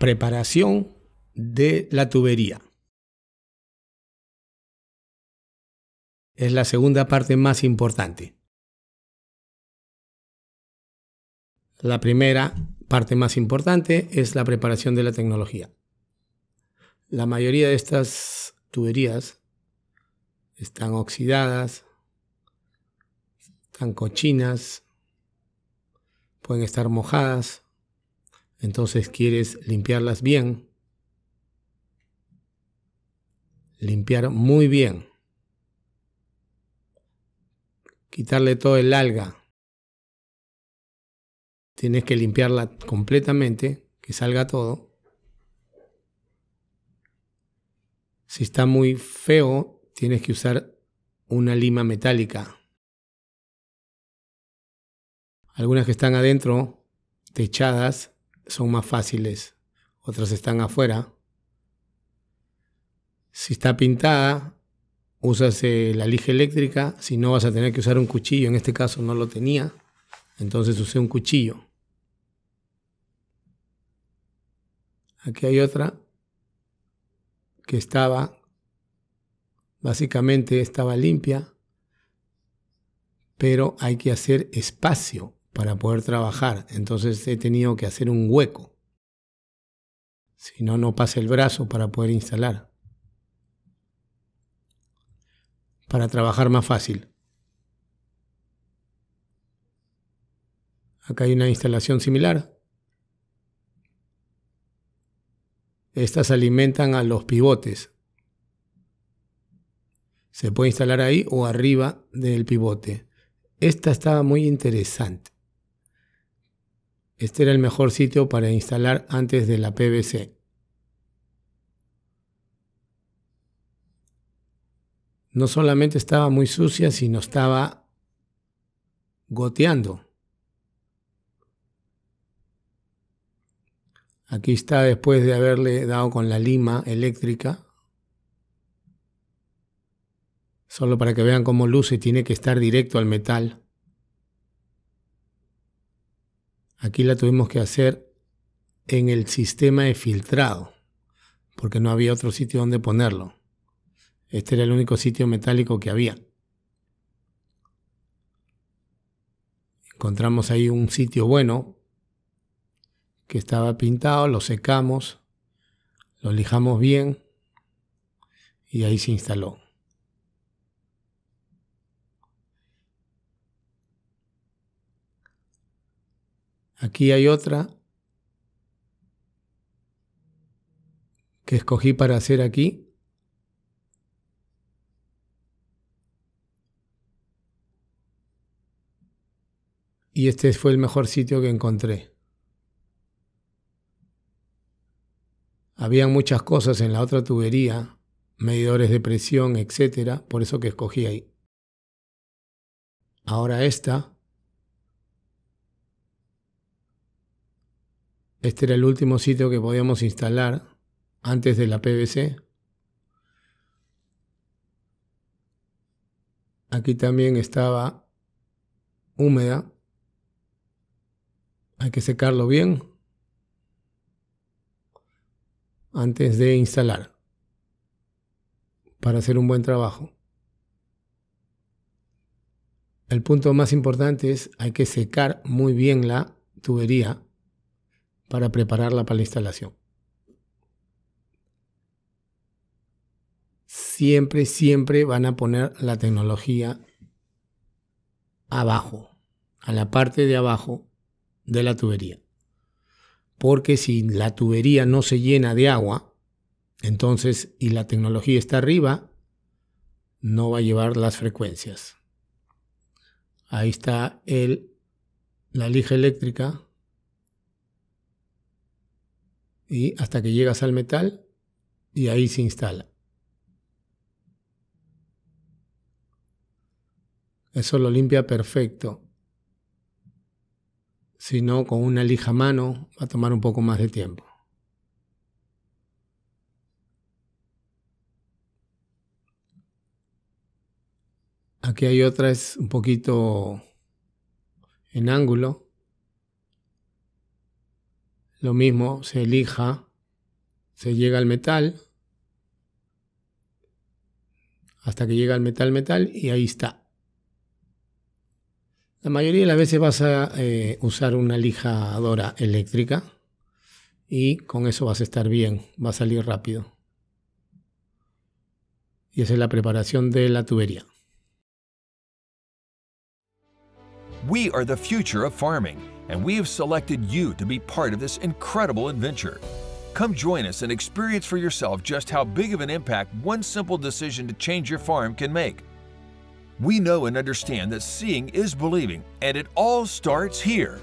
Preparación de la tubería. Es la segunda parte más importante. La primera parte más importante es la preparación de la tecnología. La mayoría de estas tuberías están oxidadas, están cochinas, pueden estar mojadas, entonces quieres limpiarlas bien. Limpiar muy bien. Quitarle todo el alga. Tienes que limpiarla completamente, que salga todo. Si está muy feo, tienes que usar una lima metálica. Algunas que están adentro, techadas, son más fáciles, otras están afuera. Si está pintada, usas eh, la lija eléctrica, si no vas a tener que usar un cuchillo, en este caso no lo tenía, entonces usé un cuchillo. Aquí hay otra que estaba, básicamente estaba limpia, pero hay que hacer espacio para poder trabajar. Entonces he tenido que hacer un hueco. Si no, no pasa el brazo para poder instalar. Para trabajar más fácil. Acá hay una instalación similar. Estas alimentan a los pivotes. Se puede instalar ahí o arriba del pivote. Esta estaba muy interesante. Este era el mejor sitio para instalar antes de la PVC. No solamente estaba muy sucia, sino estaba goteando. Aquí está después de haberle dado con la lima eléctrica. Solo para que vean cómo luce, tiene que estar directo al metal. Aquí la tuvimos que hacer en el sistema de filtrado, porque no había otro sitio donde ponerlo. Este era el único sitio metálico que había. Encontramos ahí un sitio bueno que estaba pintado, lo secamos, lo lijamos bien y ahí se instaló. Aquí hay otra que escogí para hacer aquí. Y este fue el mejor sitio que encontré. Había muchas cosas en la otra tubería, medidores de presión, etcétera, por eso que escogí ahí. Ahora esta Este era el último sitio que podíamos instalar antes de la PVC. Aquí también estaba húmeda. Hay que secarlo bien antes de instalar para hacer un buen trabajo. El punto más importante es hay que secar muy bien la tubería para prepararla para la instalación. Siempre, siempre van a poner la tecnología abajo, a la parte de abajo de la tubería. Porque si la tubería no se llena de agua, entonces, y la tecnología está arriba, no va a llevar las frecuencias. Ahí está el, la lija eléctrica y hasta que llegas al metal y ahí se instala. Eso lo limpia perfecto. Si no, con una lija mano va a tomar un poco más de tiempo. Aquí hay otra, es un poquito en ángulo. Lo mismo se elija, se llega al metal, hasta que llega al metal metal y ahí está. La mayoría de las veces vas a eh, usar una lijadora eléctrica y con eso vas a estar bien, va a salir rápido. Y esa es la preparación de la tubería. We are the future of farming. and we have selected you to be part of this incredible adventure. Come join us and experience for yourself just how big of an impact one simple decision to change your farm can make. We know and understand that seeing is believing, and it all starts here.